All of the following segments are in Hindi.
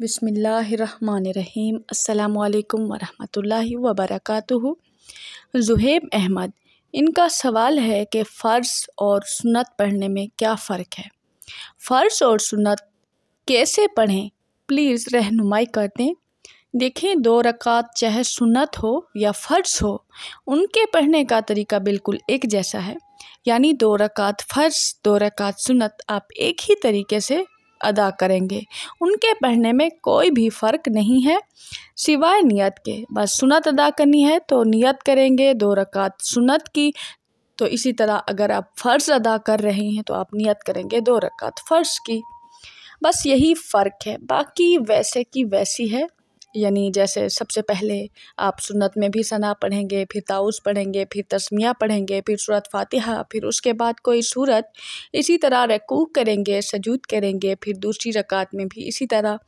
बिसमीम् अल्लाम वरहमतुल्लि वबरक जुहेब अहमद इनका सवाल है कि फ़र्ज़ और सुन्नत पढ़ने में क्या फ़र्क है फ़र्ज़ और सुन्नत कैसे पढ़ें प्लीज़ रहनुमाई कर दें देखें दो रकात चाहे सुन्नत हो या फ़र्ज़ हो उनके पढ़ने का तरीका बिल्कुल एक जैसा है यानी दो रकात फ़र्ज़ दो रकात सुन्नत आप एक ही तरीके से अदा करेंगे उनके पढ़ने में कोई भी फ़र्क नहीं है सिवाय नियत के बस सुनत अदा करनी है तो नियत करेंगे दो रकात सुनत की तो इसी तरह अगर आप फ़र्ज़ अदा कर रहे हैं तो आप नियत करेंगे दो रकात फ़र्ज़ की बस यही फ़र्क है बाकी वैसे की वैसी है यानी जैसे सबसे पहले आप सुन्नत में भी सना पढ़ेंगे फिर ताउस पढ़ेंगे फिर तस्मिया पढ़ेंगे फिर सूरत फातिहा फिर उसके बाद कोई सूरत इसी तरह रकू करेंगे सजूद करेंगे फिर दूसरी रकात में भी इसी तरह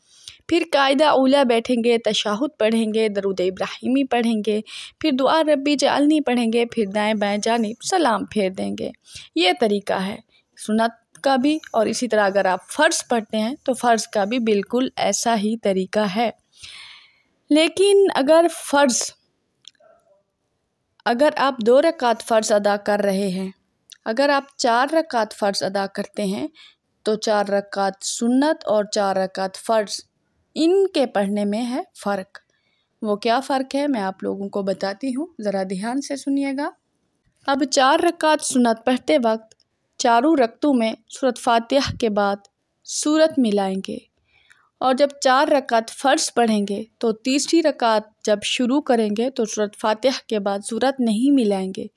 फिर कायदा ओला बैठेंगे तशाहुद पढ़ेंगे दरुद इब्राहिमी पढ़ेंगे फिर दुआ रब्बी जालनी पढ़ेंगे फिर दाएँ बाएँ जानब सलाम फेर देंगे ये तरीका है सुनत का भी और इसी तरह अगर आप फ़र्ज़ पढ़ते हैं तो फ़र्ज़ का भी बिल्कुल ऐसा ही तरीका है लेकिन अगर फ़र्ज़ अगर आप दो रकात फ़र्ज़ अदा कर रहे हैं अगर आप चार रकात फ़र्ज़ अदा करते हैं तो चार रकात सुन्नत और चार रकात फ़र्ज़ इनके पढ़ने में है फ़र्क वो क्या फ़र्क है मैं आप लोगों को बताती हूँ ज़रा ध्यान से सुनिएगा अब चार रकात सुन्नत पढ़ते वक्त चारों रक्तों में सूरत फातिह के बाद सूरत मिलाएंगे और जब चार रकात फ़र्ज़ पढ़ेंगे तो तीसरी रकात जब शुरू करेंगे तो सूरत फातह के बाद सूरत नहीं मिलाएंगे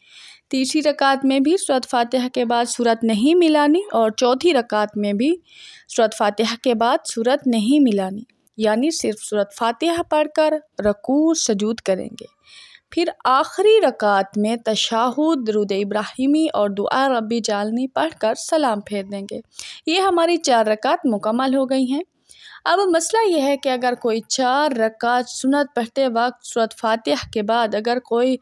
तीसरी रकात में भी सूरत फातह के बाद सूरत नहीं मिलानी और चौथी रकात में भी सूरत फातह के बाद सूरत नहीं मिलानी यानी सिर्फ सूरत फातह पढ़कर रकू सजूद करेंगे फिर आखिरी रकात में तशाहुद रुद इब्राहिमी और दुआ रबी जालनी पढ़कर सलाम फेर देंगे ये हमारी चार रकात मुकम्मल हो गई हैं अब मसला यह है कि अगर कोई चार रकात सुनत पढ़ते वक्त सूरत फातह के बाद अगर कोई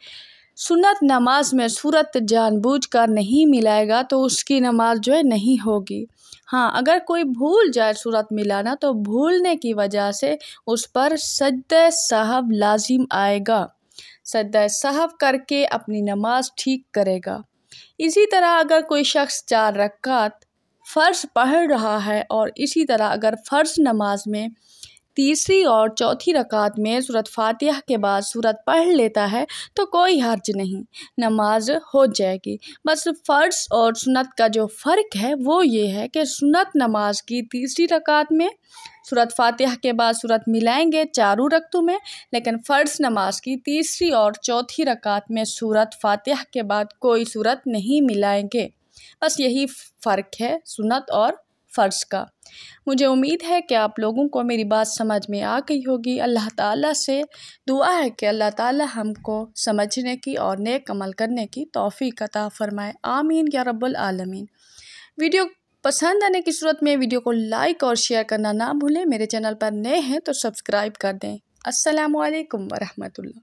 सुनत नमाज में सूरत जानबूझ कर नहीं मिलाएगा तो उसकी नमाज जो है नहीं होगी हाँ अगर कोई भूल जाए सूरत मिलाना तो भूलने की वजह से उस पर सद साहब लाजिम आएगा सद साहब करके अपनी नमाज ठीक करेगा इसी तरह अगर कोई शख्स चार रकात फ़र्ज़ पढ़ रहा है और इसी तरह अगर फ़र्ज़ नमाज में तीसरी और चौथी रकात में सूरत फातिहा के बाद सूरत पढ़ लेता है तो कोई हर्ज नहीं नमाज हो जाएगी बस फ़र्ज और सुनत का जो फ़र्क है वो ये है कि सुनत नमाज की तीसरी रकात में सूरत फातिहा के बाद सूरत मिलाएंगे चारों रकतों में लेकिन फ़र्ज नमाज की तीसरी और चौथी रकात में सूरत फातिहा के बाद कोई सूरत नहीं मिलाएंगे बस यही फ़र्क है सुनत और फ़र्ज़ का मुझे उम्मीद है कि आप लोगों को मेरी बात समझ में आ गई होगी अल्लाह ताला से दुआ है कि अल्लाह ताला हमको समझने की और नेक अमल करने की तोफ़ी कता फ़रमाए आमीन या रब्बुल आलमीन वीडियो पसंद आने की सूरत में वीडियो को लाइक और शेयर करना ना भूलें मेरे चैनल पर नए हैं तो सब्सक्राइब कर दें असलकम वरहमल